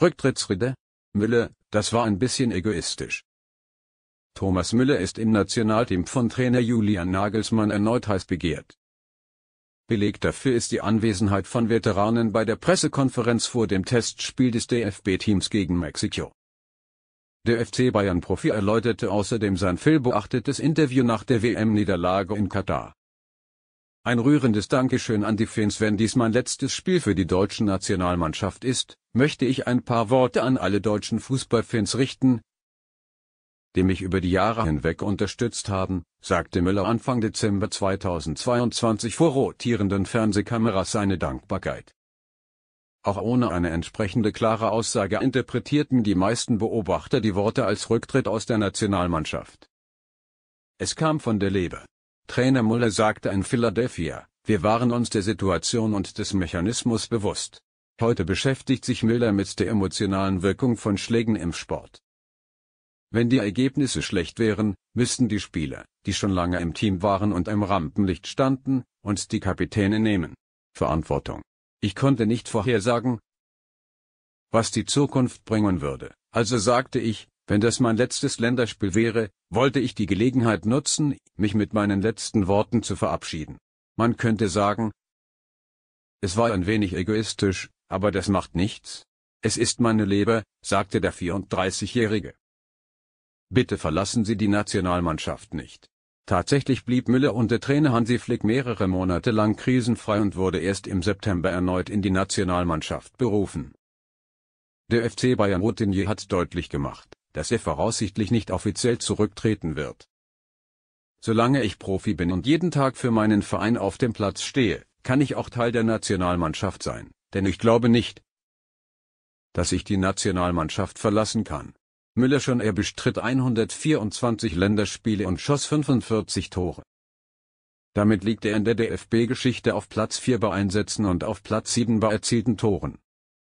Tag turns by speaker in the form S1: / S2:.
S1: Rücktrittsrede? Müller, das war ein bisschen egoistisch. Thomas Müller ist im Nationalteam von Trainer Julian Nagelsmann erneut heiß begehrt. Beleg dafür ist die Anwesenheit von Veteranen bei der Pressekonferenz vor dem Testspiel des DFB-Teams gegen Mexiko. Der FC Bayern-Profi erläuterte außerdem sein fehlbeachtetes Interview nach der WM-Niederlage in Katar. Ein rührendes Dankeschön an die Fans, wenn dies mein letztes Spiel für die deutsche Nationalmannschaft ist, möchte ich ein paar Worte an alle deutschen Fußballfans richten, die mich über die Jahre hinweg unterstützt haben, sagte Müller Anfang Dezember 2022 vor rotierenden Fernsehkameras seine Dankbarkeit. Auch ohne eine entsprechende klare Aussage interpretierten die meisten Beobachter die Worte als Rücktritt aus der Nationalmannschaft. Es kam von der Leber. Trainer Muller sagte in Philadelphia, wir waren uns der Situation und des Mechanismus bewusst. Heute beschäftigt sich Müller mit der emotionalen Wirkung von Schlägen im Sport. Wenn die Ergebnisse schlecht wären, müssten die Spieler, die schon lange im Team waren und im Rampenlicht standen, und die Kapitäne nehmen. Verantwortung. Ich konnte nicht vorhersagen, was die Zukunft bringen würde, also sagte ich, wenn das mein letztes Länderspiel wäre, wollte ich die Gelegenheit nutzen, mich mit meinen letzten Worten zu verabschieden. Man könnte sagen, es war ein wenig egoistisch, aber das macht nichts. Es ist meine Leber, sagte der 34-Jährige. Bitte verlassen Sie die Nationalmannschaft nicht. Tatsächlich blieb Müller unter Trainer Hansi Flick mehrere Monate lang krisenfrei und wurde erst im September erneut in die Nationalmannschaft berufen. Der FC Bayern Routinier hat deutlich gemacht, dass er voraussichtlich nicht offiziell zurücktreten wird. Solange ich Profi bin und jeden Tag für meinen Verein auf dem Platz stehe, kann ich auch Teil der Nationalmannschaft sein, denn ich glaube nicht, dass ich die Nationalmannschaft verlassen kann. Müller schon er bestritt 124 Länderspiele und schoss 45 Tore. Damit liegt er in der DFB-Geschichte auf Platz 4 bei Einsätzen und auf Platz 7 bei erzielten Toren.